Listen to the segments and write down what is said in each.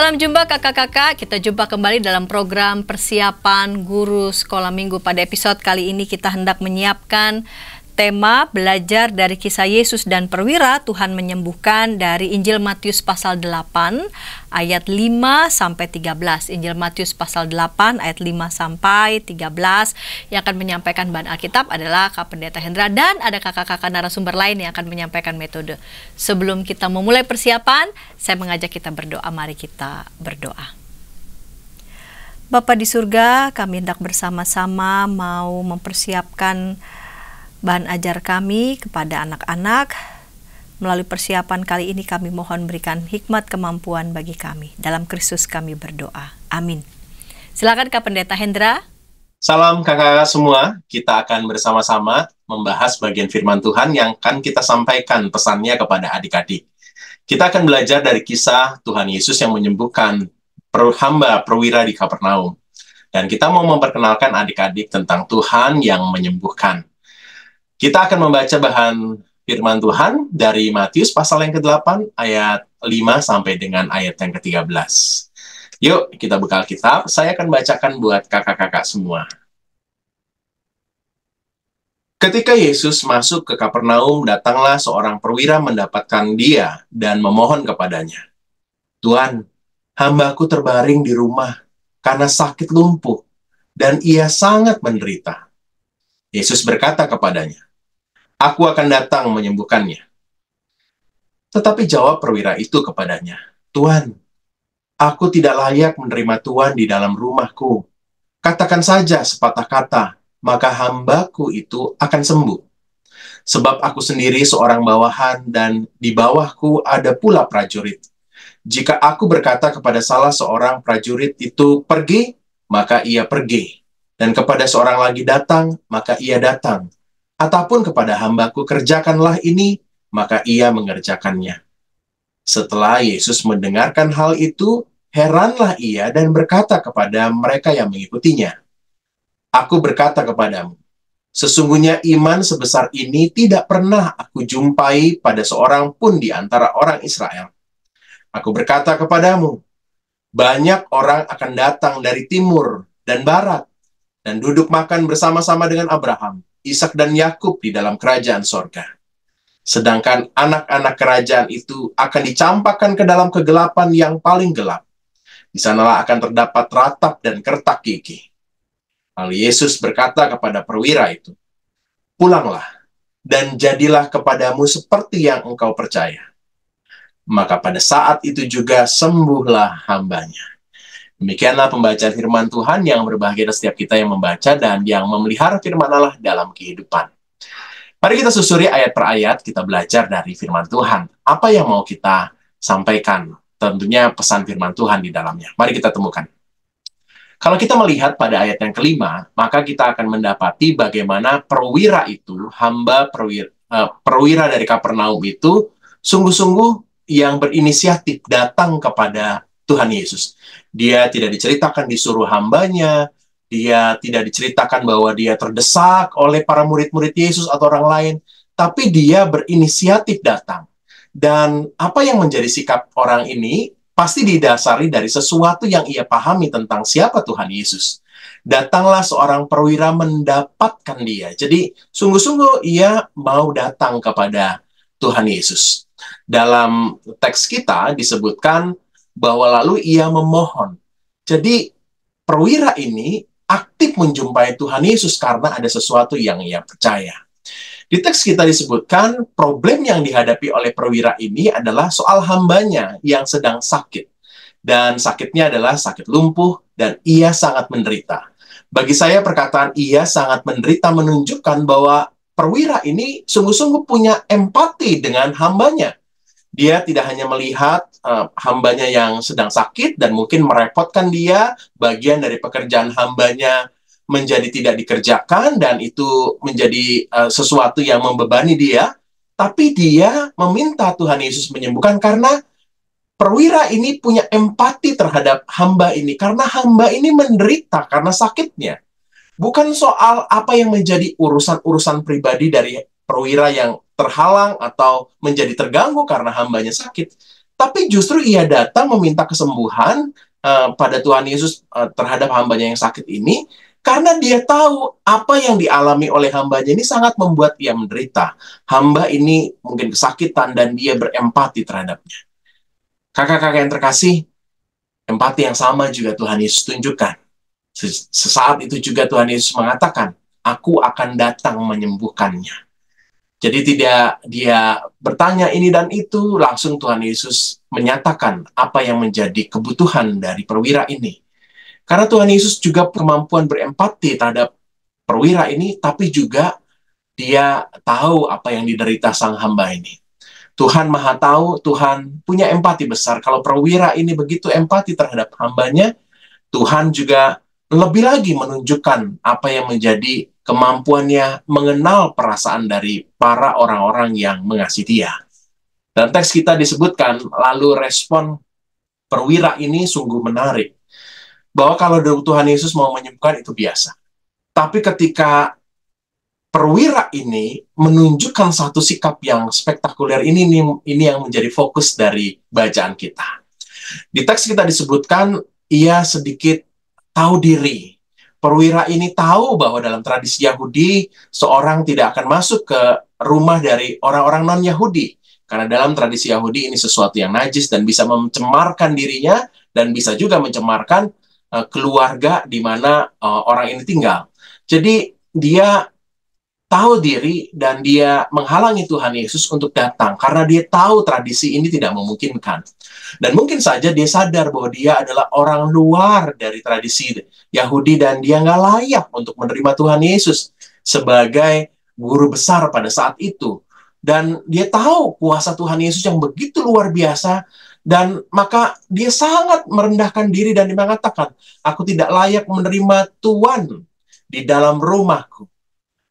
Salam jumpa kakak-kakak. Kita jumpa kembali dalam program persiapan guru sekolah minggu. Pada episode kali ini kita hendak menyiapkan tema belajar dari kisah Yesus dan perwira Tuhan menyembuhkan dari Injil Matius pasal 8 ayat 5 sampai 13. Injil Matius pasal 8 ayat 5 sampai 13 yang akan menyampaikan bahan Alkitab adalah Kak Pendeta Hendra dan ada kakak-kakak narasumber lain yang akan menyampaikan metode. Sebelum kita memulai persiapan, saya mengajak kita berdoa. Mari kita berdoa. Bapa di surga, kami hendak bersama-sama mau mempersiapkan Bahan ajar kami kepada anak-anak melalui persiapan kali ini kami mohon berikan hikmat kemampuan bagi kami. Dalam Kristus kami berdoa. Amin. Silakan Kak Pendeta Hendra. Salam kakak-kakak semua. Kita akan bersama-sama membahas bagian firman Tuhan yang akan kita sampaikan pesannya kepada adik-adik. Kita akan belajar dari kisah Tuhan Yesus yang menyembuhkan hamba perwira di Kapernaum. Dan kita mau memperkenalkan adik-adik tentang Tuhan yang menyembuhkan. Kita akan membaca bahan firman Tuhan dari Matius pasal yang ke-8 ayat 5 sampai dengan ayat yang ke-13. Yuk, kita buka kitab. Saya akan bacakan buat kakak-kakak semua. Ketika Yesus masuk ke Kapernaum, datanglah seorang perwira mendapatkan dia dan memohon kepadanya. Tuhan, hambaku terbaring di rumah karena sakit lumpuh, dan ia sangat menderita. Yesus berkata kepadanya, Aku akan datang menyembuhkannya. Tetapi jawab perwira itu kepadanya, Tuan, aku tidak layak menerima Tuhan di dalam rumahku. Katakan saja sepatah kata, maka hambaku itu akan sembuh. Sebab aku sendiri seorang bawahan dan di bawahku ada pula prajurit. Jika aku berkata kepada salah seorang prajurit itu pergi, maka ia pergi. Dan kepada seorang lagi datang, maka ia datang ataupun kepada hambaku, kerjakanlah ini, maka ia mengerjakannya. Setelah Yesus mendengarkan hal itu, heranlah ia dan berkata kepada mereka yang mengikutinya, Aku berkata kepadamu, sesungguhnya iman sebesar ini tidak pernah aku jumpai pada seorang pun di antara orang Israel. Aku berkata kepadamu, banyak orang akan datang dari timur dan barat dan duduk makan bersama-sama dengan Abraham Ishak dan Yakub di dalam kerajaan sorga. Sedangkan anak-anak kerajaan itu akan dicampakkan ke dalam kegelapan yang paling gelap. Di sanalah akan terdapat ratap dan kertak gigi. Lalu Yesus berkata kepada perwira itu, Pulanglah dan jadilah kepadamu seperti yang engkau percaya. Maka pada saat itu juga sembuhlah hambanya. Demikianlah pembacaan firman Tuhan yang berbahagia setiap kita yang membaca dan yang memelihara firman Allah dalam kehidupan. Mari kita susuri ayat per ayat, kita belajar dari firman Tuhan. Apa yang mau kita sampaikan? Tentunya pesan firman Tuhan di dalamnya. Mari kita temukan. Kalau kita melihat pada ayat yang kelima, maka kita akan mendapati bagaimana perwira itu, hamba perwira, eh, perwira dari Kapernaum itu, sungguh-sungguh yang berinisiatif datang kepada Tuhan Yesus. Dia tidak diceritakan disuruh hambanya, dia tidak diceritakan bahwa dia terdesak oleh para murid-murid Yesus atau orang lain, tapi dia berinisiatif datang. Dan apa yang menjadi sikap orang ini pasti didasari dari sesuatu yang ia pahami tentang siapa Tuhan Yesus. Datanglah seorang perwira mendapatkan dia. Jadi sungguh-sungguh ia mau datang kepada Tuhan Yesus. Dalam teks kita disebutkan bahwa lalu ia memohon. Jadi perwira ini aktif menjumpai Tuhan Yesus karena ada sesuatu yang ia percaya. Di teks kita disebutkan problem yang dihadapi oleh perwira ini adalah soal hambanya yang sedang sakit. Dan sakitnya adalah sakit lumpuh dan ia sangat menderita. Bagi saya perkataan ia sangat menderita menunjukkan bahwa perwira ini sungguh-sungguh punya empati dengan hambanya dia tidak hanya melihat uh, hambanya yang sedang sakit dan mungkin merepotkan dia, bagian dari pekerjaan hambanya menjadi tidak dikerjakan dan itu menjadi uh, sesuatu yang membebani dia, tapi dia meminta Tuhan Yesus menyembuhkan karena perwira ini punya empati terhadap hamba ini karena hamba ini menderita karena sakitnya. Bukan soal apa yang menjadi urusan-urusan pribadi dari perwira yang terhalang atau menjadi terganggu karena hambanya sakit. Tapi justru ia datang meminta kesembuhan uh, pada Tuhan Yesus uh, terhadap hambanya yang sakit ini, karena dia tahu apa yang dialami oleh hambanya ini sangat membuat ia menderita. Hamba ini mungkin kesakitan dan dia berempati terhadapnya. Kakak-kakak yang terkasih, empati yang sama juga Tuhan Yesus tunjukkan. Sesaat itu juga Tuhan Yesus mengatakan, aku akan datang menyembuhkannya jadi tidak dia bertanya ini dan itu, langsung Tuhan Yesus menyatakan apa yang menjadi kebutuhan dari perwira ini. Karena Tuhan Yesus juga kemampuan berempati terhadap perwira ini, tapi juga dia tahu apa yang diderita sang hamba ini. Tuhan maha tahu, Tuhan punya empati besar. Kalau perwira ini begitu empati terhadap hambanya, Tuhan juga lebih lagi menunjukkan apa yang menjadi kemampuannya mengenal perasaan dari para orang-orang yang mengasihi dia. Dan teks kita disebutkan, lalu respon perwira ini sungguh menarik. Bahwa kalau Tuhan Yesus mau menyembuhkan itu biasa. Tapi ketika perwira ini menunjukkan satu sikap yang spektakuler, ini, ini, ini yang menjadi fokus dari bacaan kita. Di teks kita disebutkan, ia sedikit tahu diri perwira ini tahu bahwa dalam tradisi Yahudi seorang tidak akan masuk ke rumah dari orang-orang non-Yahudi karena dalam tradisi Yahudi ini sesuatu yang najis dan bisa mencemarkan dirinya dan bisa juga mencemarkan uh, keluarga di mana uh, orang ini tinggal. Jadi dia tahu diri dan dia menghalangi Tuhan Yesus untuk datang karena dia tahu tradisi ini tidak memungkinkan. Dan mungkin saja dia sadar bahwa dia adalah orang luar dari tradisi Yahudi dan dia nggak layak untuk menerima Tuhan Yesus sebagai guru besar pada saat itu. Dan dia tahu kuasa Tuhan Yesus yang begitu luar biasa dan maka dia sangat merendahkan diri dan dia mengatakan, aku tidak layak menerima Tuhan di dalam rumahku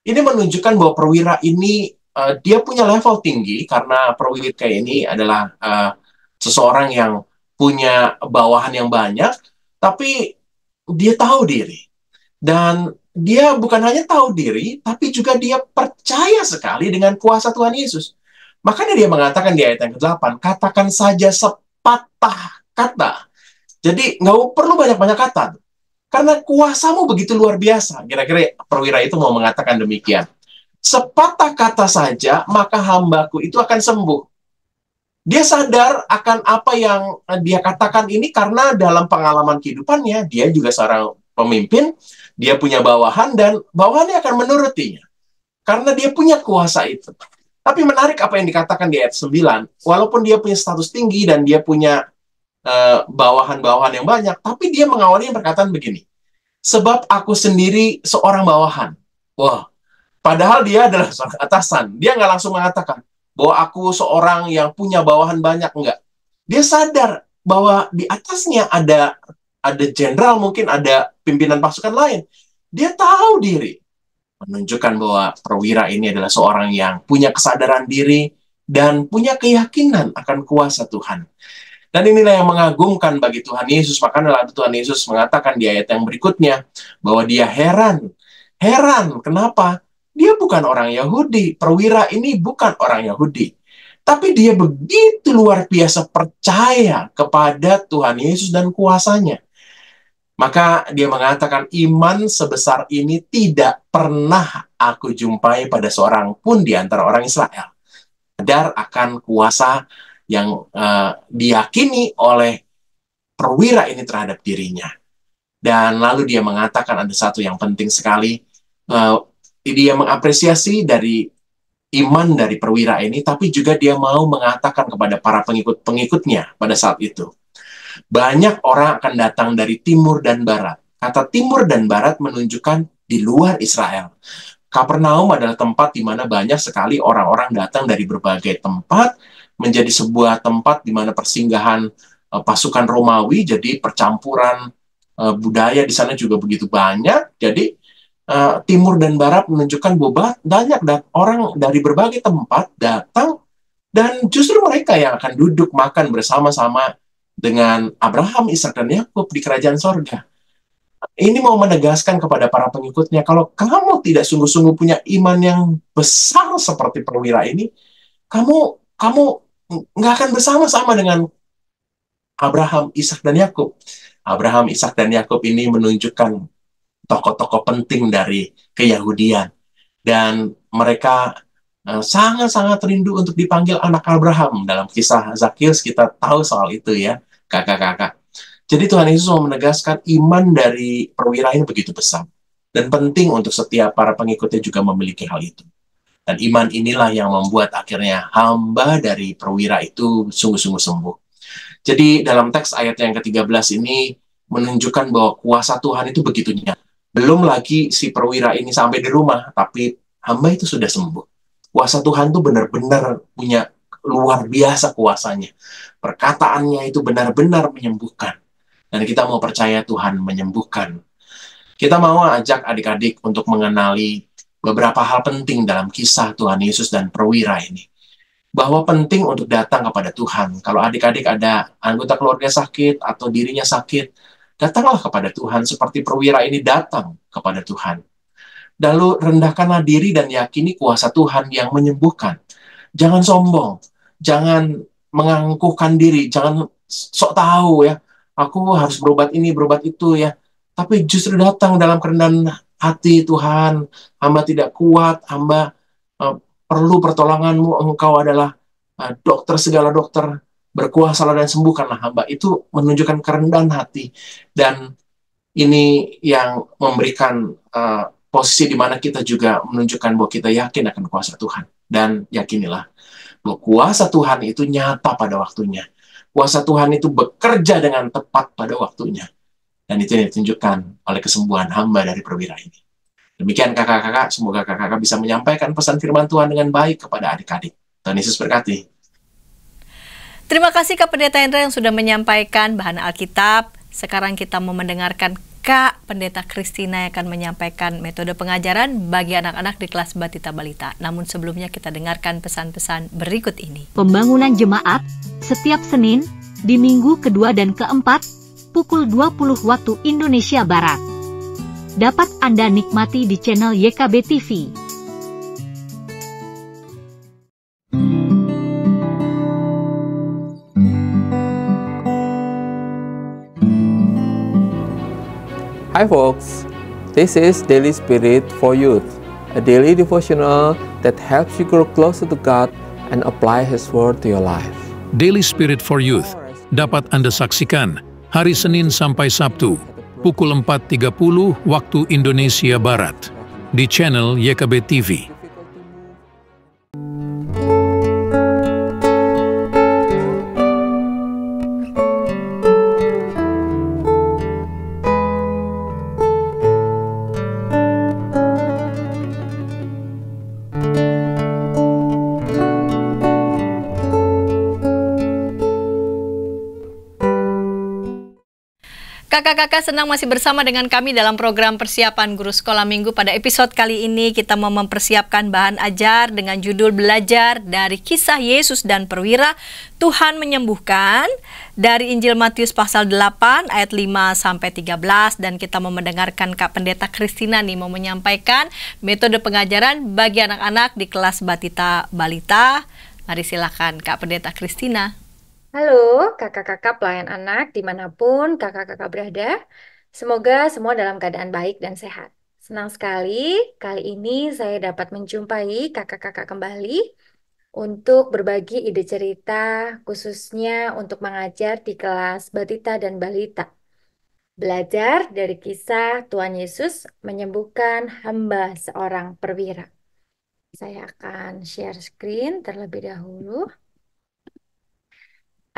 ini menunjukkan bahwa perwira ini uh, dia punya level tinggi karena perwira kayak ini adalah uh, seseorang yang punya bawahan yang banyak, tapi dia tahu diri dan dia bukan hanya tahu diri, tapi juga dia percaya sekali dengan kuasa Tuhan Yesus. Makanya dia mengatakan di ayat yang ke-8, katakan saja sepatah kata. Jadi nggak perlu banyak-banyak kata. Karena kuasamu begitu luar biasa. Kira-kira perwira itu mau mengatakan demikian. Sepatah kata saja, maka hambaku itu akan sembuh. Dia sadar akan apa yang eh, dia katakan ini karena dalam pengalaman kehidupannya, dia juga seorang pemimpin, dia punya bawahan, dan bawahannya akan menurutinya. Karena dia punya kuasa itu. Tapi menarik apa yang dikatakan di ayat 9. Walaupun dia punya status tinggi dan dia punya Eh, bawahan-bawahan yang banyak, tapi dia mengawali perkataan begini. Sebab aku sendiri seorang bawahan. Wah, padahal dia adalah seorang atasan. Dia nggak langsung mengatakan bahwa aku seorang yang punya bawahan banyak, enggak. Dia sadar bahwa di atasnya ada ada jenderal mungkin ada pimpinan pasukan lain. Dia tahu diri. Menunjukkan bahwa perwira ini adalah seorang yang punya kesadaran diri dan punya keyakinan akan kuasa Tuhan. Dan inilah yang mengagumkan bagi Tuhan Yesus. maka lalu Tuhan Yesus mengatakan di ayat yang berikutnya bahwa dia heran. Heran, kenapa? Dia bukan orang Yahudi. Perwira ini bukan orang Yahudi. Tapi dia begitu luar biasa percaya kepada Tuhan Yesus dan kuasanya. Maka dia mengatakan iman sebesar ini tidak pernah aku jumpai pada seorang pun di antara orang Israel. Sadar akan kuasa yang uh, diyakini oleh perwira ini terhadap dirinya. Dan lalu dia mengatakan ada satu yang penting sekali, uh, dia mengapresiasi dari iman dari perwira ini, tapi juga dia mau mengatakan kepada para pengikut-pengikutnya pada saat itu. Banyak orang akan datang dari timur dan barat. Kata timur dan barat menunjukkan di luar Israel. Kapernaum adalah tempat di mana banyak sekali orang-orang datang dari berbagai tempat menjadi sebuah tempat di mana persinggahan uh, pasukan Romawi, jadi percampuran uh, budaya di sana juga begitu banyak. Jadi uh, timur dan barat menunjukkan bahwa banyak dat orang dari berbagai tempat datang dan justru mereka yang akan duduk makan bersama-sama dengan Abraham, Ishak dan Yakub di kerajaan sorga ini mau menegaskan kepada para pengikutnya kalau kamu tidak sungguh-sungguh punya iman yang besar seperti perwira ini, kamu kamu nggak akan bersama-sama dengan Abraham, Ishak dan Yakub. Abraham, Ishak dan Yakub ini menunjukkan tokoh-tokoh penting dari keyahudian dan mereka eh, sangat-sangat rindu untuk dipanggil anak Abraham dalam kisah Zakius kita tahu soal itu ya kakak-kakak. Jadi Tuhan Yesus mau menegaskan iman dari perwira ini begitu besar dan penting untuk setiap para pengikutnya juga memiliki hal itu. Dan iman inilah yang membuat akhirnya hamba dari perwira itu sungguh-sungguh sembuh. Jadi dalam teks ayat yang ke-13 ini menunjukkan bahwa kuasa Tuhan itu begitu nyata. Belum lagi si perwira ini sampai di rumah, tapi hamba itu sudah sembuh. Kuasa Tuhan itu benar-benar punya luar biasa kuasanya. Perkataannya itu benar-benar menyembuhkan. Dan kita mau percaya Tuhan menyembuhkan. Kita mau ajak adik-adik untuk mengenali beberapa hal penting dalam kisah Tuhan Yesus dan perwira ini. Bahwa penting untuk datang kepada Tuhan. Kalau adik-adik ada anggota keluarga sakit atau dirinya sakit, datanglah kepada Tuhan seperti perwira ini datang kepada Tuhan. Lalu rendahkanlah diri dan yakini kuasa Tuhan yang menyembuhkan. Jangan sombong, jangan mengangkuhkan diri, jangan sok tahu ya, aku harus berobat ini, berobat itu ya. Tapi justru datang dalam kerendahan hati Tuhan, hamba tidak kuat, hamba uh, perlu pertolonganmu, engkau adalah uh, dokter segala dokter, berkuasa dan sembuhkanlah hamba. Itu menunjukkan kerendahan hati dan ini yang memberikan uh, posisi di mana kita juga menunjukkan bahwa kita yakin akan kuasa Tuhan dan yakinilah bahwa kuasa Tuhan itu nyata pada waktunya. Kuasa Tuhan itu bekerja dengan tepat pada waktunya dan itu yang ditunjukkan oleh kesembuhan hamba dari perwira ini. Demikian kakak-kakak, semoga kakak-kakak bisa menyampaikan pesan firman Tuhan dengan baik kepada adik-adik. Tuhan Yesus berkati. Terima kasih Kak Pendeta Hendra yang sudah menyampaikan bahan Alkitab. Sekarang kita mau mendengarkan Kak Pendeta Kristina yang akan menyampaikan metode pengajaran bagi anak-anak di kelas Batita Balita. Namun sebelumnya kita dengarkan pesan-pesan berikut ini. Pembangunan jemaat setiap Senin, di minggu kedua dan keempat pukul 20 waktu Indonesia Barat. Dapat Anda nikmati di channel YKB TV. Hi folks, this is Daily Spirit for Youth, a daily devotional that helps you grow closer to God and apply His Word to your life. Daily Spirit for Youth dapat Anda saksikan hari Senin sampai Sabtu, pukul 4.30 waktu Indonesia Barat, di channel YKB TV. kakak senang masih bersama dengan kami dalam program persiapan guru sekolah minggu. Pada episode kali ini kita mau mempersiapkan bahan ajar dengan judul belajar dari kisah Yesus dan perwira Tuhan menyembuhkan dari Injil Matius pasal 8 ayat 5 sampai 13 dan kita mau mendengarkan Kak Pendeta Kristina nih mau menyampaikan metode pengajaran bagi anak-anak di kelas Batita Balita. Mari silakan Kak Pendeta Kristina. Halo, kakak-kakak pelayan anak dimanapun kakak-kakak berada. Semoga semua dalam keadaan baik dan sehat. Senang sekali, kali ini saya dapat menjumpai kakak-kakak kembali untuk berbagi ide cerita, khususnya untuk mengajar di kelas Batita dan Balita. Belajar dari kisah Tuhan Yesus menyembuhkan hamba seorang perwira. Saya akan share screen terlebih dahulu.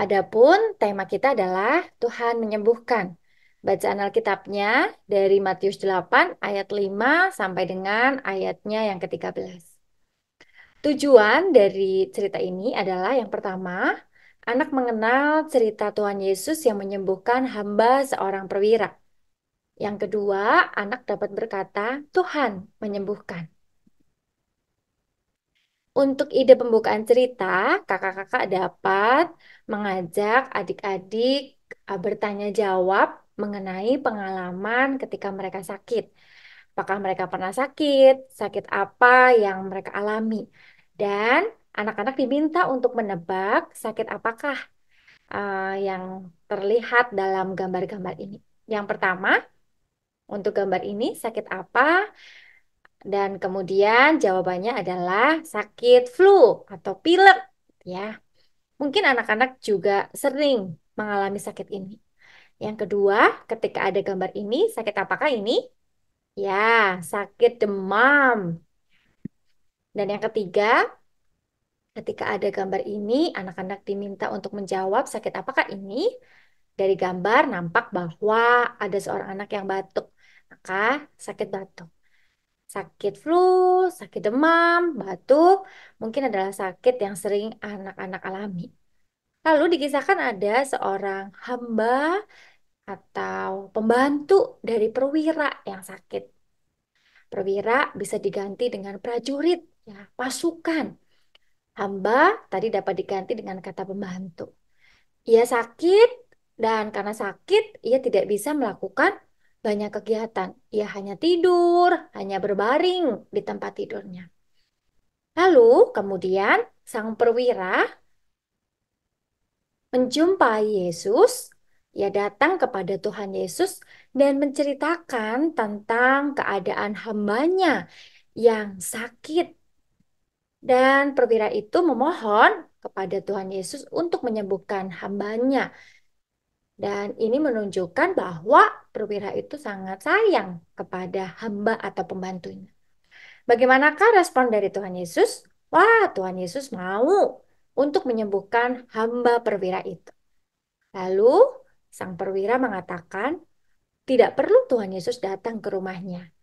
Adapun tema kita adalah Tuhan menyembuhkan. Bacaan Alkitabnya dari Matius 8 ayat 5 sampai dengan ayatnya yang ke-13. Tujuan dari cerita ini adalah yang pertama, anak mengenal cerita Tuhan Yesus yang menyembuhkan hamba seorang perwira. Yang kedua, anak dapat berkata, "Tuhan menyembuhkan." Untuk ide pembukaan cerita, kakak-kakak dapat mengajak adik-adik eh, bertanya jawab mengenai pengalaman ketika mereka sakit. Apakah mereka pernah sakit? Sakit apa yang mereka alami? Dan anak-anak diminta untuk menebak sakit apakah uh, yang terlihat dalam gambar-gambar ini. Yang pertama, untuk gambar ini sakit apa? Dan kemudian jawabannya adalah sakit flu atau pilek ya. Mungkin anak-anak juga sering mengalami sakit ini. Yang kedua, ketika ada gambar ini, sakit apakah ini? Ya, sakit demam. Dan yang ketiga, ketika ada gambar ini, anak-anak diminta untuk menjawab sakit apakah ini? Dari gambar nampak bahwa ada seorang anak yang batuk, maka sakit batuk sakit flu, sakit demam, batuk, mungkin adalah sakit yang sering anak-anak alami. Lalu dikisahkan ada seorang hamba atau pembantu dari perwira yang sakit. Perwira bisa diganti dengan prajurit, ya, pasukan. Hamba tadi dapat diganti dengan kata pembantu. Ia sakit dan karena sakit ia tidak bisa melakukan banyak kegiatan. Ia hanya tidur, hanya berbaring di tempat tidurnya. Lalu kemudian sang perwira menjumpai Yesus. Ia datang kepada Tuhan Yesus dan menceritakan tentang keadaan hambanya yang sakit. Dan perwira itu memohon kepada Tuhan Yesus untuk menyembuhkan hambanya dan ini menunjukkan bahwa perwira itu sangat sayang kepada hamba atau pembantunya. Bagaimanakah respon dari Tuhan Yesus? Wah, Tuhan Yesus mau untuk menyembuhkan hamba perwira itu. Lalu sang perwira mengatakan, tidak perlu Tuhan Yesus datang ke rumahnya.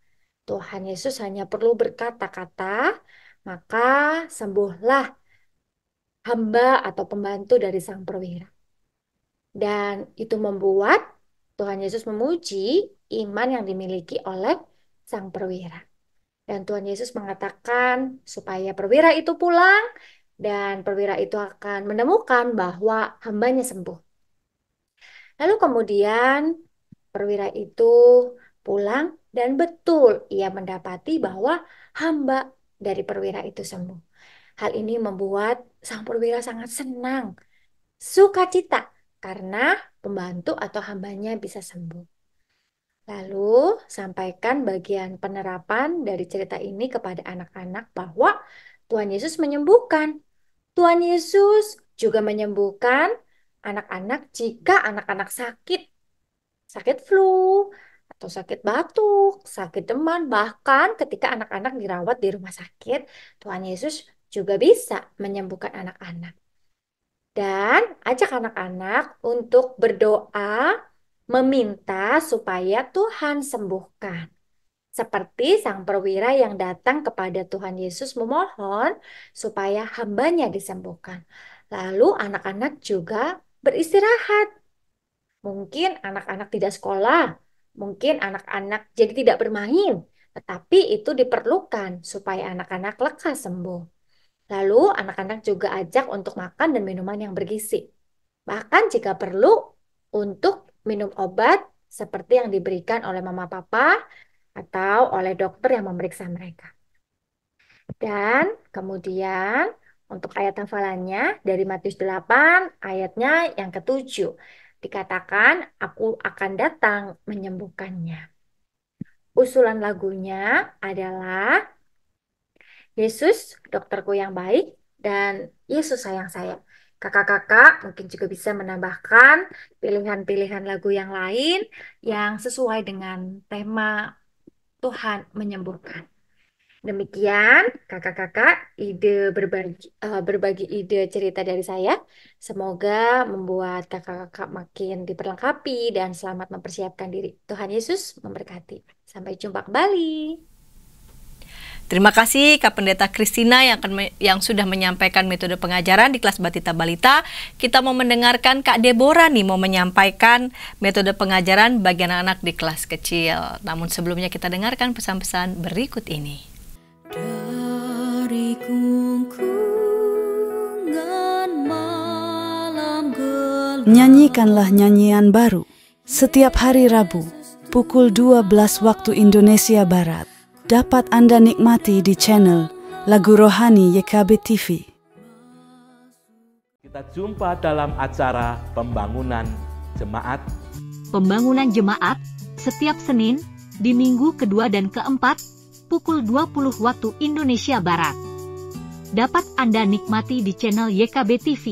Tuhan Yesus hanya perlu berkata-kata, maka sembuhlah hamba atau pembantu dari sang perwira. Dan itu membuat Tuhan Yesus memuji iman yang dimiliki oleh sang perwira. Dan Tuhan Yesus mengatakan supaya perwira itu pulang dan perwira itu akan menemukan bahwa hambanya sembuh. Lalu kemudian perwira itu pulang dan betul ia mendapati bahwa hamba dari perwira itu sembuh. Hal ini membuat sang perwira sangat senang, sukacita karena pembantu atau hambanya bisa sembuh. Lalu, sampaikan bagian penerapan dari cerita ini kepada anak-anak bahwa Tuhan Yesus menyembuhkan. Tuhan Yesus juga menyembuhkan anak-anak jika anak-anak sakit. Sakit flu, atau sakit batuk, sakit demam, bahkan ketika anak-anak dirawat di rumah sakit, Tuhan Yesus juga bisa menyembuhkan anak-anak. Dan ajak anak-anak untuk berdoa meminta supaya Tuhan sembuhkan. Seperti sang perwira yang datang kepada Tuhan Yesus memohon supaya hambanya disembuhkan. Lalu anak-anak juga beristirahat. Mungkin anak-anak tidak sekolah, mungkin anak-anak jadi tidak bermain, tetapi itu diperlukan supaya anak-anak lekas sembuh. Lalu, anak-anak juga ajak untuk makan dan minuman yang bergizi. Bahkan jika perlu, untuk minum obat seperti yang diberikan oleh mama papa atau oleh dokter yang memeriksa mereka. Dan kemudian untuk ayat hafalannya dari Matius 8 ayatnya yang ketujuh. Dikatakan, aku akan datang menyembuhkannya. Usulan lagunya adalah Yesus, dokterku yang baik, dan Yesus sayang saya. Kakak-kakak mungkin juga bisa menambahkan pilihan-pilihan lagu yang lain yang sesuai dengan tema Tuhan menyembuhkan. Demikian kakak-kakak ide berbagi, uh, berbagi ide cerita dari saya. Semoga membuat kakak-kakak makin diperlengkapi dan selamat mempersiapkan diri. Tuhan Yesus memberkati. Sampai jumpa kembali. Terima kasih Kak Pendeta Kristina yang yang sudah menyampaikan metode pengajaran di kelas Batita Balita. Kita mau mendengarkan Kak Debora nih mau menyampaikan metode pengajaran bagi anak-anak di kelas kecil. Namun sebelumnya kita dengarkan pesan-pesan berikut ini. Dari malam Nyanyikanlah nyanyian baru setiap hari Rabu pukul 12 waktu Indonesia Barat dapat Anda nikmati di channel Lagu Rohani YKB TV. Kita jumpa dalam acara pembangunan jemaat. Pembangunan jemaat setiap Senin di minggu kedua dan keempat pukul 20 waktu Indonesia Barat. Dapat Anda nikmati di channel YKB TV.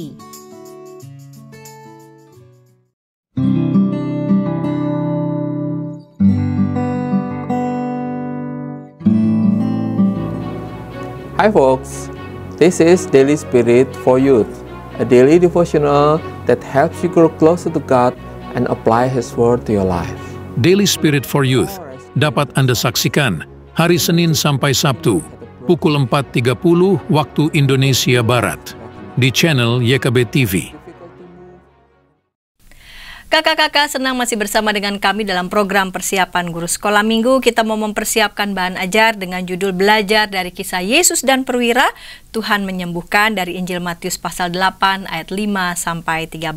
Hi folks, this is Daily Spirit for Youth, a daily devotional that helps you grow closer to God and apply His Word to your life. Daily Spirit for Youth dapat Anda saksikan hari Senin sampai Sabtu pukul 4.30 waktu Indonesia Barat di channel YKB TV. Kakak-kakak senang masih bersama dengan kami dalam program persiapan guru sekolah minggu. Kita mau mempersiapkan bahan ajar dengan judul belajar dari kisah Yesus dan perwira. Tuhan menyembuhkan dari Injil Matius pasal 8 ayat 5 sampai 13.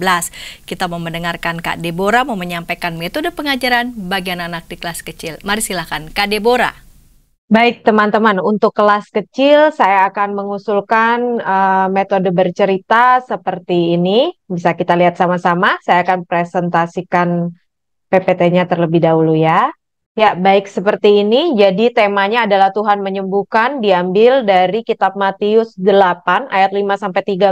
Kita mau mendengarkan Kak Deborah mau menyampaikan metode pengajaran bagian anak di kelas kecil. Mari silakan Kak Deborah. Baik teman-teman, untuk kelas kecil saya akan mengusulkan uh, metode bercerita seperti ini. Bisa kita lihat sama-sama. Saya akan presentasikan PPT-nya terlebih dahulu ya. Ya, baik seperti ini. Jadi temanya adalah Tuhan menyembuhkan diambil dari kitab Matius 8 ayat 5 sampai 13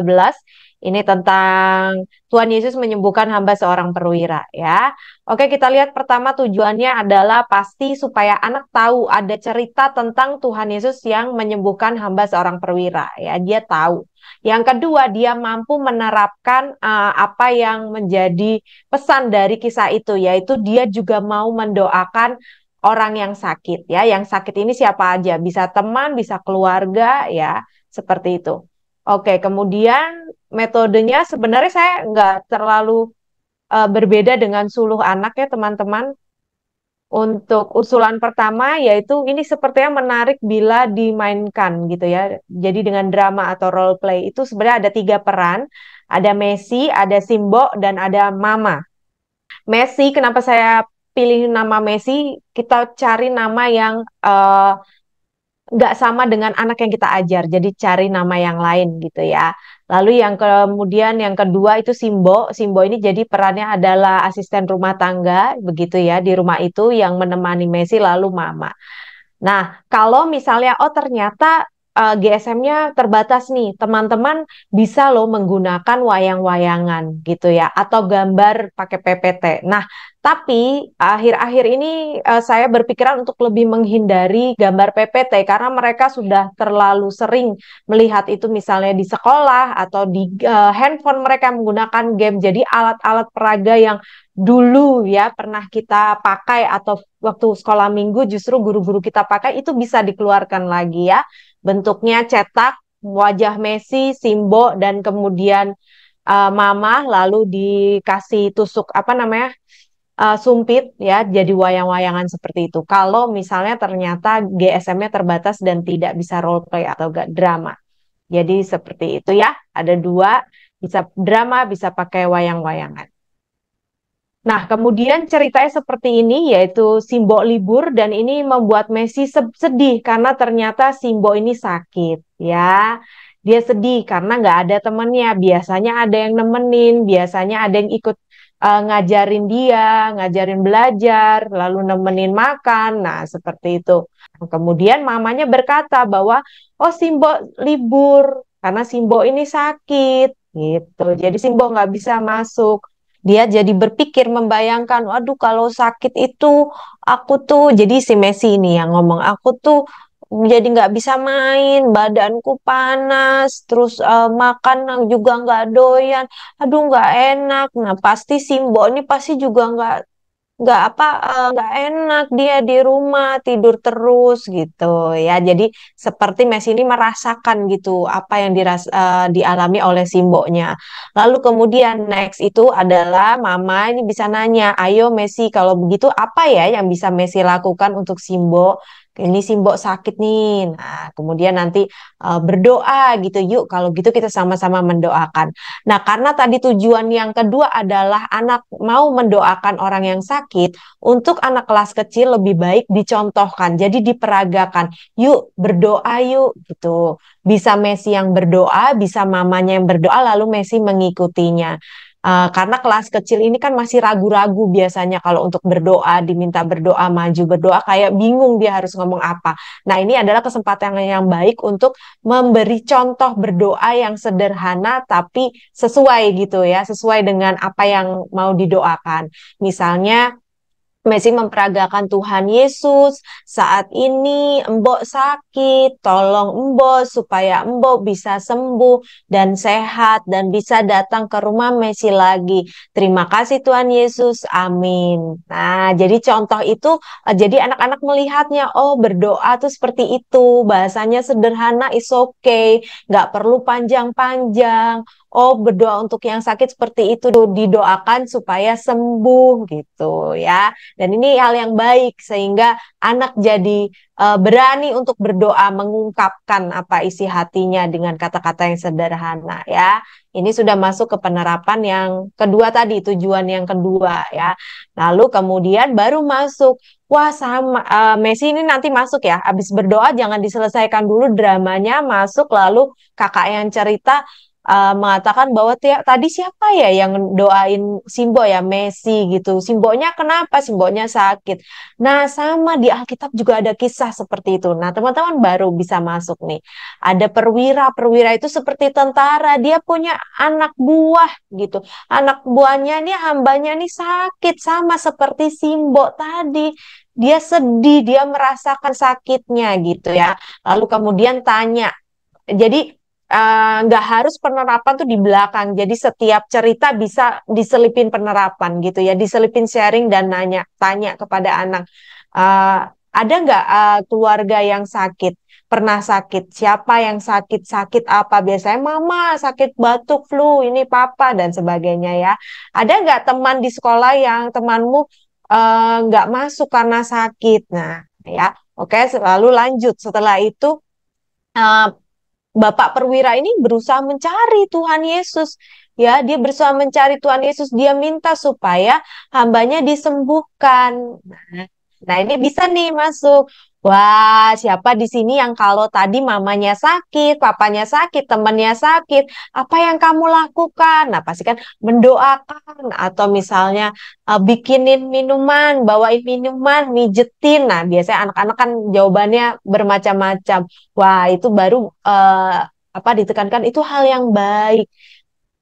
ini tentang Tuhan Yesus menyembuhkan hamba seorang perwira ya. Oke, kita lihat pertama tujuannya adalah pasti supaya anak tahu ada cerita tentang Tuhan Yesus yang menyembuhkan hamba seorang perwira ya. Dia tahu. Yang kedua, dia mampu menerapkan uh, apa yang menjadi pesan dari kisah itu yaitu dia juga mau mendoakan orang yang sakit ya. Yang sakit ini siapa aja? Bisa teman, bisa keluarga ya, seperti itu. Oke, kemudian metodenya sebenarnya saya nggak terlalu uh, berbeda dengan suluh anak ya teman-teman. Untuk usulan pertama yaitu ini sepertinya menarik bila dimainkan gitu ya. Jadi dengan drama atau role play itu sebenarnya ada tiga peran. Ada Messi, ada Simbo, dan ada Mama. Messi, kenapa saya pilih nama Messi? Kita cari nama yang... Uh, nggak sama dengan anak yang kita ajar. Jadi cari nama yang lain gitu ya. Lalu yang kemudian yang kedua itu Simbo. Simbo ini jadi perannya adalah asisten rumah tangga begitu ya di rumah itu yang menemani Messi lalu mama. Nah, kalau misalnya oh ternyata uh, eh, GSM-nya terbatas nih, teman-teman bisa loh menggunakan wayang-wayangan gitu ya, atau gambar pakai PPT. Nah, tapi akhir-akhir ini uh, saya berpikiran untuk lebih menghindari gambar PPT karena mereka sudah terlalu sering melihat itu misalnya di sekolah atau di uh, handphone mereka menggunakan game. Jadi alat-alat peraga yang dulu ya pernah kita pakai atau waktu sekolah minggu justru guru-guru kita pakai itu bisa dikeluarkan lagi ya bentuknya cetak wajah Messi, Simbo dan kemudian uh, mama lalu dikasih tusuk apa namanya uh, sumpit ya jadi wayang-wayangan seperti itu. Kalau misalnya ternyata GSM-nya terbatas dan tidak bisa role play atau gak drama. Jadi seperti itu ya. Ada dua, bisa drama, bisa pakai wayang-wayangan. Nah, kemudian ceritanya seperti ini, yaitu Simbol libur, dan ini membuat Messi sedih karena ternyata Simbol ini sakit, ya. Dia sedih karena nggak ada temennya, biasanya ada yang nemenin, biasanya ada yang ikut uh, ngajarin dia, ngajarin belajar, lalu nemenin makan. Nah, seperti itu. Kemudian mamanya berkata bahwa oh Simbo libur karena Simbo ini sakit gitu. Jadi Simbo nggak bisa masuk. Dia jadi berpikir membayangkan, waduh kalau sakit itu aku tuh jadi si Messi ini yang ngomong aku tuh jadi nggak bisa main, badanku panas, terus uh, makan juga nggak doyan, aduh nggak enak. Nah pasti Simbo ini pasti juga nggak nggak apa eh, nggak uh, enak dia di rumah tidur terus gitu ya jadi seperti Messi ini merasakan gitu apa yang diras uh, dialami oleh simbonya lalu kemudian next itu adalah mama ini bisa nanya ayo Messi kalau begitu apa ya yang bisa Messi lakukan untuk simbo ini simbok sakit nih. Nah, kemudian nanti uh, berdoa gitu. Yuk kalau gitu kita sama-sama mendoakan. Nah, karena tadi tujuan yang kedua adalah anak mau mendoakan orang yang sakit, untuk anak kelas kecil lebih baik dicontohkan. Jadi diperagakan. Yuk berdoa yuk gitu. Bisa Messi yang berdoa, bisa mamanya yang berdoa lalu Messi mengikutinya. Uh, karena kelas kecil ini kan masih ragu-ragu biasanya kalau untuk berdoa, diminta berdoa maju, berdoa kayak bingung dia harus ngomong apa. Nah ini adalah kesempatan yang, yang baik untuk memberi contoh berdoa yang sederhana tapi sesuai gitu ya, sesuai dengan apa yang mau didoakan. Misalnya Messi memperagakan Tuhan Yesus, saat ini Mbok sakit, tolong Mbok supaya Mbok bisa sembuh dan sehat dan bisa datang ke rumah Messi lagi. Terima kasih Tuhan Yesus, amin. Nah, jadi contoh itu, eh, jadi anak-anak melihatnya, oh berdoa tuh seperti itu, bahasanya sederhana, is okay, nggak perlu panjang-panjang, oh berdoa untuk yang sakit seperti itu didoakan supaya sembuh gitu ya. Dan ini hal yang baik sehingga anak jadi uh, berani untuk berdoa mengungkapkan apa isi hatinya dengan kata-kata yang sederhana ya. Ini sudah masuk ke penerapan yang kedua tadi, tujuan yang kedua ya. Lalu kemudian baru masuk Wah sama uh, Messi ini nanti masuk ya. Abis berdoa jangan diselesaikan dulu dramanya masuk lalu kakak yang cerita uh, mengatakan bahwa tadi siapa ya yang doain Simbo ya Messi gitu. Simbonya kenapa? Simbonya sakit. Nah, sama di Alkitab juga ada kisah seperti itu. Nah, teman-teman baru bisa masuk nih. Ada perwira, perwira itu seperti tentara, dia punya anak buah gitu. Anak buahnya nih hambanya nih sakit sama seperti Simbo tadi dia sedih, dia merasakan sakitnya gitu ya. Lalu kemudian tanya. Jadi Eh, nggak uh, harus penerapan tuh di belakang. Jadi setiap cerita bisa diselipin penerapan gitu ya, diselipin sharing dan nanya tanya kepada anak. Uh, ada nggak uh, keluarga yang sakit? Pernah sakit? Siapa yang sakit? Sakit apa? Biasanya mama sakit batuk flu, ini papa dan sebagainya ya. Ada nggak teman di sekolah yang temanmu nggak uh, masuk karena sakit? Nah, ya, oke. Selalu lanjut. Setelah itu Bapak perwira ini berusaha mencari Tuhan Yesus. Ya, dia berusaha mencari Tuhan Yesus. Dia minta supaya hambanya disembuhkan. Nah, nah ini bisa nih masuk Wah, siapa di sini yang kalau tadi mamanya sakit, papanya sakit, temannya sakit, apa yang kamu lakukan? Nah, pasti kan mendoakan atau misalnya uh, bikinin minuman, bawain minuman, mijetin. Nah, biasanya anak-anak kan jawabannya bermacam-macam. Wah, itu baru uh, apa ditekankan itu hal yang baik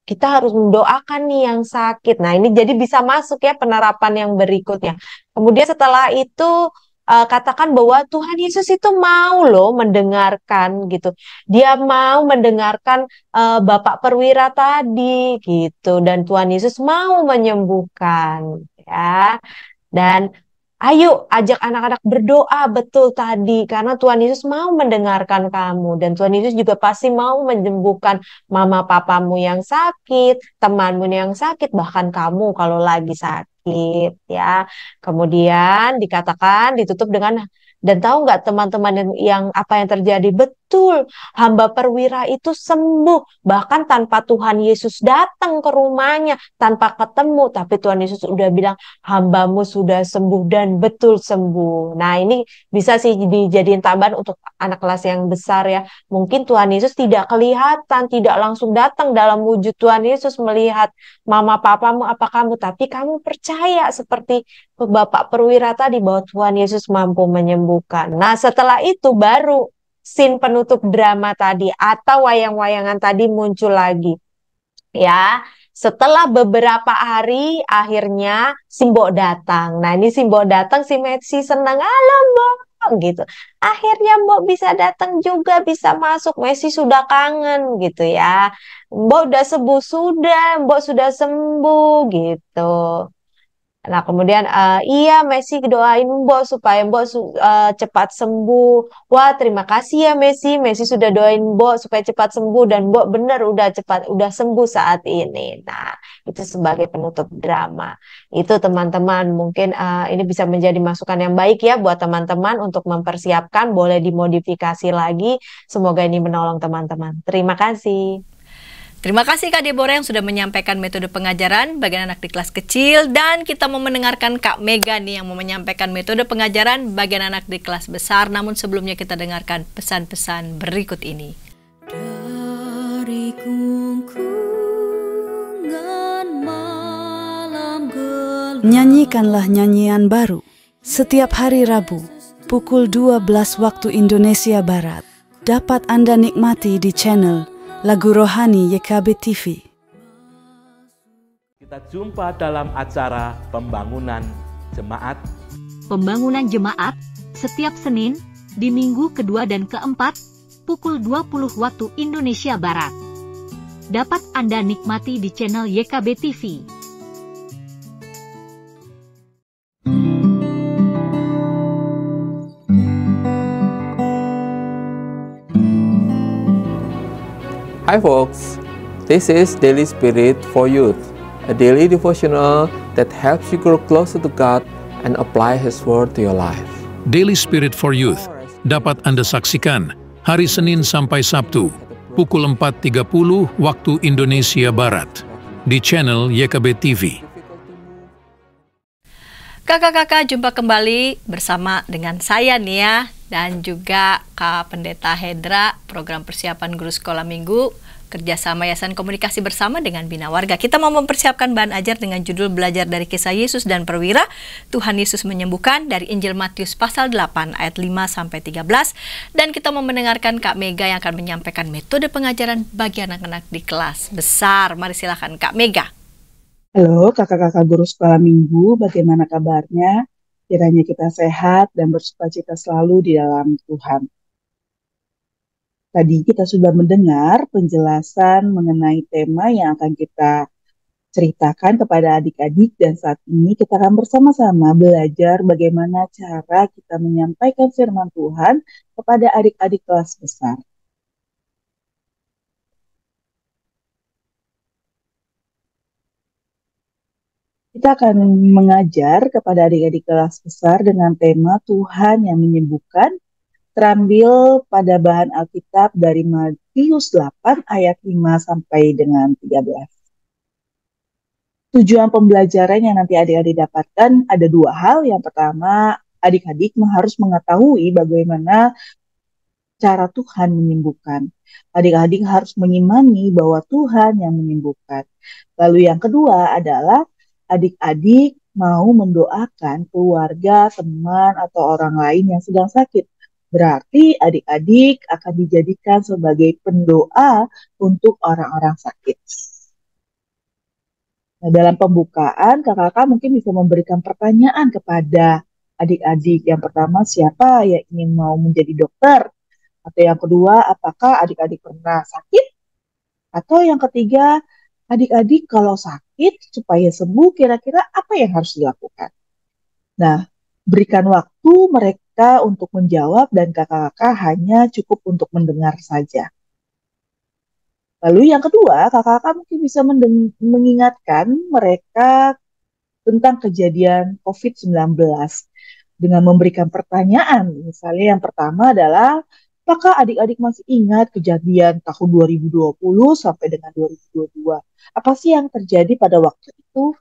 kita harus mendoakan nih yang sakit. Nah, ini jadi bisa masuk ya penerapan yang berikutnya. Kemudian setelah itu uh, katakan bahwa Tuhan Yesus itu mau loh mendengarkan gitu. Dia mau mendengarkan uh, Bapak perwira tadi gitu dan Tuhan Yesus mau menyembuhkan ya. Dan Ayo ajak anak-anak berdoa betul tadi karena Tuhan Yesus mau mendengarkan kamu dan Tuhan Yesus juga pasti mau menyembuhkan mama papamu yang sakit, temanmu yang sakit bahkan kamu kalau lagi sakit ya. Kemudian dikatakan ditutup dengan dan tahu nggak teman-teman yang apa yang terjadi betul betul hamba perwira itu sembuh bahkan tanpa Tuhan Yesus datang ke rumahnya tanpa ketemu tapi Tuhan Yesus udah bilang hambamu sudah sembuh dan betul sembuh. Nah ini bisa sih dijadiin tambahan untuk anak kelas yang besar ya. Mungkin Tuhan Yesus tidak kelihatan, tidak langsung datang dalam wujud Tuhan Yesus melihat mama papamu apa kamu, tapi kamu percaya seperti Bapak Perwira tadi bahwa Tuhan Yesus mampu menyembuhkan. Nah setelah itu baru scene penutup drama tadi atau wayang-wayangan tadi muncul lagi. Ya, setelah beberapa hari akhirnya Simbo datang. Nah, ini Simbo datang si Messi senang, "Halo, Mbok." gitu. Akhirnya Mbok bisa datang juga, bisa masuk. Messi sudah kangen gitu ya. Mbok udah sembuh sudah, Mbok sudah sembuh gitu. Nah, kemudian uh, iya Messi doain Mbok supaya Mbok su uh, cepat sembuh. Wah, terima kasih ya Messi. Messi sudah doain Mbok supaya cepat sembuh dan Mbok benar udah cepat udah sembuh saat ini. Nah, itu sebagai penutup drama. Itu teman-teman mungkin uh, ini bisa menjadi masukan yang baik ya buat teman-teman untuk mempersiapkan boleh dimodifikasi lagi. Semoga ini menolong teman-teman. Terima kasih. Terima kasih Kak Debora yang sudah menyampaikan metode pengajaran bagi anak di kelas kecil dan kita mau mendengarkan Kak Mega nih yang mau menyampaikan metode pengajaran bagi anak di kelas besar. Namun sebelumnya kita dengarkan pesan-pesan berikut ini. Dari Nyanyikanlah nyanyian baru setiap hari Rabu pukul 12 waktu Indonesia Barat. Dapat Anda nikmati di channel lagu rohani YKB TV. Kita jumpa dalam acara pembangunan jemaat. Pembangunan jemaat setiap Senin di minggu kedua dan keempat pukul 20 waktu Indonesia Barat. Dapat Anda nikmati di channel YKB TV. Hi folks, this is Daily Spirit for Youth, a daily devotional that helps you grow closer to God and apply His Word to your life. Daily Spirit for Youth dapat Anda saksikan hari Senin sampai Sabtu pukul 4.30 waktu Indonesia Barat di channel YKB TV. Kakak-kakak jumpa kembali bersama dengan saya nih ya dan juga Kak Pendeta Hedra, program persiapan guru sekolah minggu kerjasama Yayasan Komunikasi Bersama dengan Bina Warga. Kita mau mempersiapkan bahan ajar dengan judul Belajar dari Kisah Yesus dan Perwira, Tuhan Yesus Menyembuhkan dari Injil Matius pasal 8 ayat 5 sampai 13 dan kita mau mendengarkan Kak Mega yang akan menyampaikan metode pengajaran bagi anak-anak di kelas besar. Mari silahkan Kak Mega. Halo kakak-kakak guru sekolah minggu, bagaimana kabarnya? Kiranya kita sehat dan cita selalu di dalam Tuhan. Tadi kita sudah mendengar penjelasan mengenai tema yang akan kita ceritakan kepada adik-adik dan saat ini kita akan bersama-sama belajar bagaimana cara kita menyampaikan firman Tuhan kepada adik-adik kelas besar. Kita akan mengajar kepada adik-adik kelas besar dengan tema Tuhan yang menyembuhkan terambil pada bahan Alkitab dari Matius 8 ayat 5 sampai dengan 13. Tujuan pembelajaran yang nanti adik-adik dapatkan ada dua hal. Yang pertama, adik-adik harus mengetahui bagaimana cara Tuhan menyembuhkan. Adik-adik harus mengimani bahwa Tuhan yang menyembuhkan. Lalu yang kedua adalah adik-adik mau mendoakan keluarga, teman, atau orang lain yang sedang sakit. Berarti adik-adik akan dijadikan sebagai pendoa untuk orang-orang sakit. Nah, dalam pembukaan, kakak-kakak mungkin bisa memberikan pertanyaan kepada adik-adik. Yang pertama, siapa yang ingin mau menjadi dokter? Atau yang kedua, apakah adik-adik pernah sakit? Atau yang ketiga, adik-adik kalau sakit, sakit supaya sembuh kira-kira apa yang harus dilakukan? Nah, berikan waktu mereka untuk menjawab dan kakak-kakak hanya cukup untuk mendengar saja. Lalu yang kedua, kakak-kakak mungkin bisa mengingatkan mereka tentang kejadian COVID-19 dengan memberikan pertanyaan. Misalnya yang pertama adalah Apakah adik-adik masih ingat kejadian tahun 2020 sampai dengan 2022? Apa sih yang terjadi pada waktu itu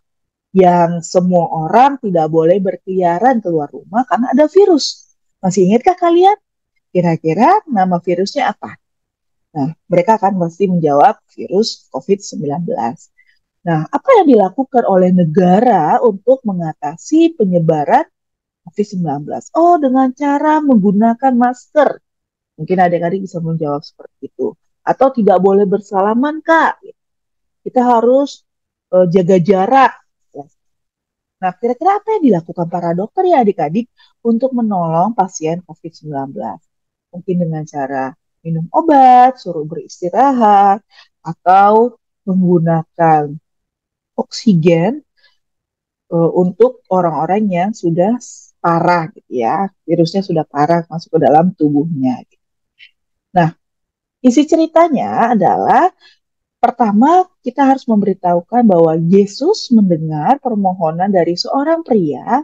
yang semua orang tidak boleh berkeliaran keluar rumah karena ada virus? Masih ingatkah kalian? Kira-kira nama virusnya apa? Nah, mereka akan pasti menjawab virus COVID-19. Nah, apa yang dilakukan oleh negara untuk mengatasi penyebaran COVID-19? Oh, dengan cara menggunakan masker Mungkin adik-adik bisa menjawab seperti itu. Atau tidak boleh bersalaman, Kak. Kita harus uh, jaga jarak. Nah, kira-kira apa yang dilakukan para dokter ya adik-adik untuk menolong pasien COVID-19? Mungkin dengan cara minum obat, suruh beristirahat, atau menggunakan oksigen uh, untuk orang-orang yang sudah parah gitu ya virusnya sudah parah masuk ke dalam tubuhnya gitu. Isi ceritanya adalah pertama kita harus memberitahukan bahwa Yesus mendengar permohonan dari seorang pria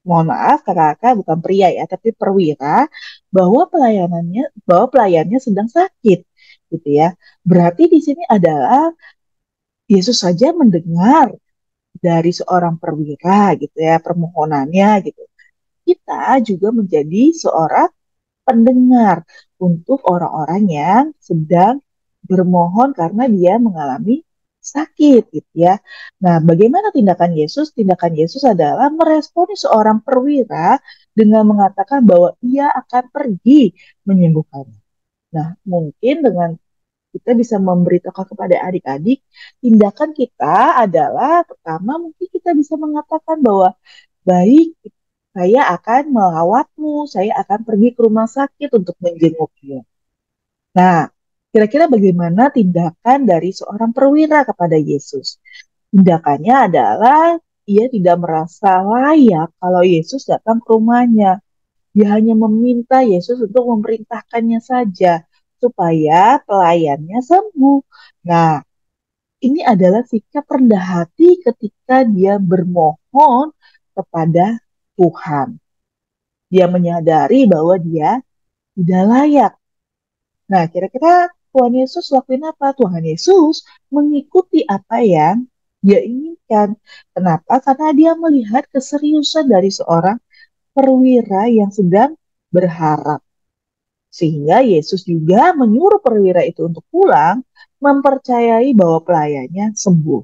mohon maaf kakak-kakak bukan pria ya tapi perwira bahwa pelayanannya bahwa pelayannya sedang sakit gitu ya berarti di sini adalah Yesus saja mendengar dari seorang perwira gitu ya permohonannya gitu kita juga menjadi seorang pendengar untuk orang-orang yang sedang bermohon karena dia mengalami sakit gitu ya. Nah, bagaimana tindakan Yesus? Tindakan Yesus adalah meresponi seorang perwira dengan mengatakan bahwa ia akan pergi menyembuhkannya. Nah, mungkin dengan kita bisa memberitahukan kepada adik-adik, tindakan kita adalah pertama mungkin kita bisa mengatakan bahwa baik saya akan melawatmu, saya akan pergi ke rumah sakit untuk menjengukmu. Nah, kira-kira bagaimana tindakan dari seorang perwira kepada Yesus? Tindakannya adalah ia tidak merasa layak kalau Yesus datang ke rumahnya. Dia hanya meminta Yesus untuk memerintahkannya saja supaya pelayannya sembuh. Nah, ini adalah sikap rendah hati ketika dia bermohon kepada Tuhan. Dia menyadari bahwa dia tidak layak. Nah, kira-kira Tuhan Yesus lakuin apa? Tuhan Yesus mengikuti apa yang dia inginkan. Kenapa? Karena dia melihat keseriusan dari seorang perwira yang sedang berharap. Sehingga Yesus juga menyuruh perwira itu untuk pulang, mempercayai bahwa pelayannya sembuh.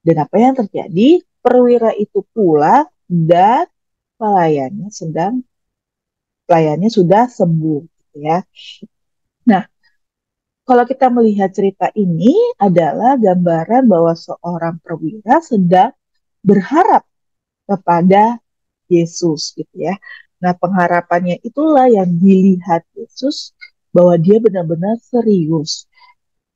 Dan apa yang terjadi? Perwira itu pulang dan pelayannya sedang pelayannya sudah sembuh gitu ya. Nah, kalau kita melihat cerita ini adalah gambaran bahwa seorang perwira sedang berharap kepada Yesus gitu ya. Nah, pengharapannya itulah yang dilihat Yesus bahwa dia benar-benar serius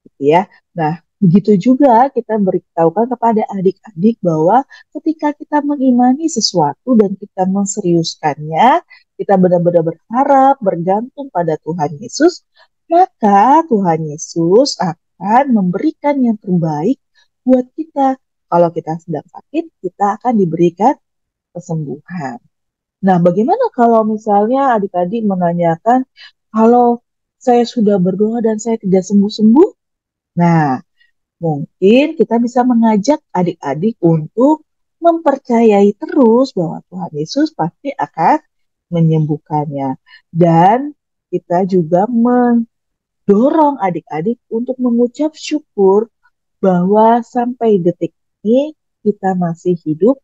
gitu ya. Nah, Begitu juga kita beritahukan kepada adik-adik bahwa ketika kita mengimani sesuatu dan kita menseriuskannya, kita benar-benar berharap, bergantung pada Tuhan Yesus, maka Tuhan Yesus akan memberikan yang terbaik buat kita. Kalau kita sedang sakit, kita akan diberikan kesembuhan. Nah, bagaimana kalau misalnya adik-adik menanyakan, kalau saya sudah berdoa dan saya tidak sembuh-sembuh? Nah, Mungkin kita bisa mengajak adik-adik untuk mempercayai terus bahwa Tuhan Yesus pasti akan menyembuhkannya. Dan kita juga mendorong adik-adik untuk mengucap syukur bahwa sampai detik ini kita masih hidup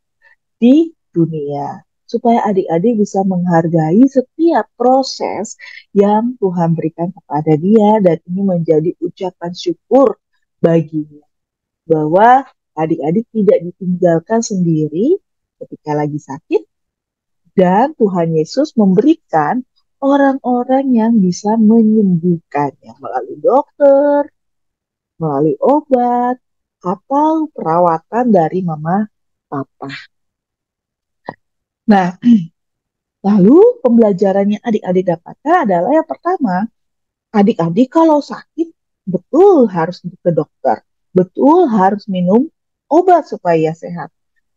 di dunia. Supaya adik-adik bisa menghargai setiap proses yang Tuhan berikan kepada dia dan ini menjadi ucapan syukur baginya bahwa adik-adik tidak ditinggalkan sendiri ketika lagi sakit dan Tuhan Yesus memberikan orang-orang yang bisa menyembuhkannya melalui dokter, melalui obat, atau perawatan dari mama papa. Nah, lalu pembelajarannya adik-adik dapatkan adalah yang pertama, adik-adik kalau sakit betul harus ke dokter, betul harus minum obat supaya sehat.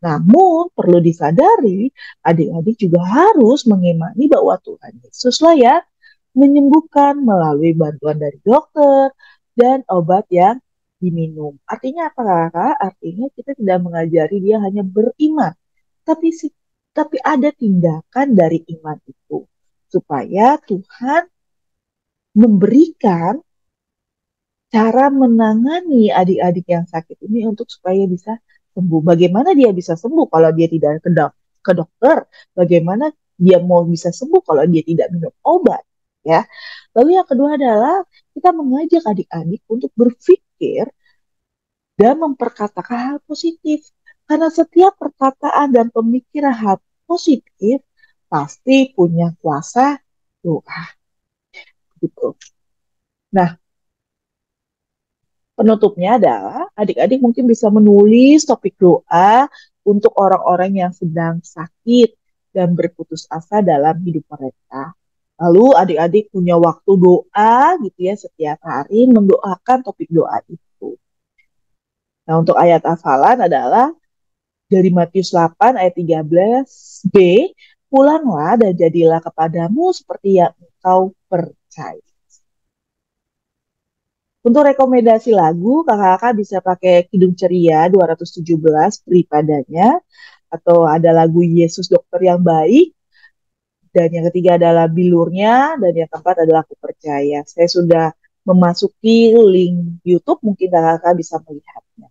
Namun perlu disadari adik-adik juga harus mengimani bahwa Tuhan Yesus ya menyembuhkan melalui bantuan dari dokter dan obat yang diminum. Artinya apa kakak? Artinya kita tidak mengajari dia hanya beriman, tapi tapi ada tindakan dari iman itu supaya Tuhan memberikan cara menangani adik-adik yang sakit ini untuk supaya bisa sembuh. Bagaimana dia bisa sembuh kalau dia tidak ke, dok ke dokter? Bagaimana dia mau bisa sembuh kalau dia tidak minum obat? Ya. Lalu yang kedua adalah kita mengajak adik-adik untuk berpikir dan memperkatakan hal positif. Karena setiap perkataan dan pemikiran hal positif pasti punya kuasa doa. Gitu. Nah, Penutupnya adalah adik-adik mungkin bisa menulis topik doa untuk orang-orang yang sedang sakit dan berputus asa dalam hidup mereka. Lalu adik-adik punya waktu doa gitu ya setiap hari mendoakan topik doa itu. Nah untuk ayat hafalan adalah dari Matius 8 ayat 13b, pulanglah dan jadilah kepadamu seperti yang engkau percaya. Untuk rekomendasi lagu, kakak-kakak bisa pakai Kidung Ceria 217 Pripadanya, atau ada lagu Yesus Dokter Yang Baik, dan yang ketiga adalah Bilurnya, dan yang keempat adalah Aku Percaya. Saya sudah memasuki link YouTube, mungkin kakak-kakak bisa melihatnya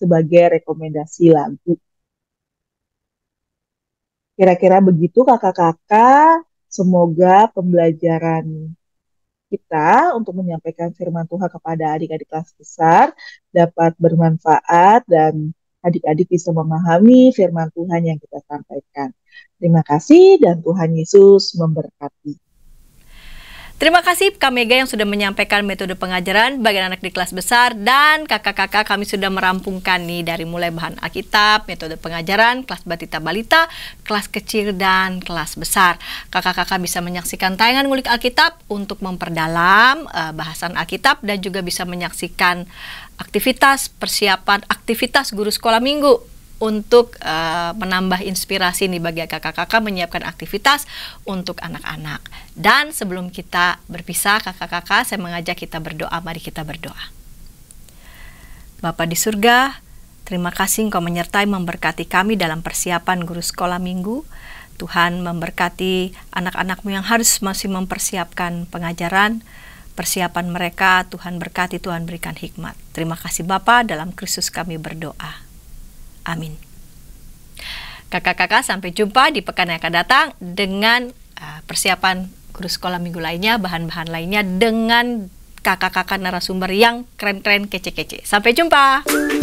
sebagai rekomendasi lagu. Kira-kira begitu kakak-kakak, semoga pembelajaran kita untuk menyampaikan firman Tuhan kepada adik-adik kelas besar dapat bermanfaat dan adik-adik bisa memahami firman Tuhan yang kita sampaikan. Terima kasih dan Tuhan Yesus memberkati. Terima kasih Kak Mega yang sudah menyampaikan metode pengajaran bagi anak di kelas besar dan kakak-kakak kami sudah merampungkan nih dari mulai bahan Alkitab, metode pengajaran, kelas batita balita, kelas kecil dan kelas besar. Kakak-kakak bisa menyaksikan tayangan ngulik Alkitab untuk memperdalam uh, bahasan Alkitab dan juga bisa menyaksikan aktivitas persiapan aktivitas guru sekolah minggu untuk uh, menambah inspirasi nih bagi kakak-kakak menyiapkan aktivitas untuk anak-anak. Dan sebelum kita berpisah kakak-kakak, saya mengajak kita berdoa. Mari kita berdoa. Bapak di surga, terima kasih Engkau menyertai memberkati kami dalam persiapan guru sekolah minggu. Tuhan memberkati anak-anakmu yang harus masih mempersiapkan pengajaran, persiapan mereka. Tuhan berkati, Tuhan berikan hikmat. Terima kasih Bapa, dalam Kristus kami berdoa. Amin. Kakak-kakak sampai jumpa di pekan yang akan datang dengan eh, persiapan guru sekolah minggu lainnya, bahan-bahan lainnya dengan kakak-kakak narasumber yang keren-keren kece-kece. Sampai jumpa.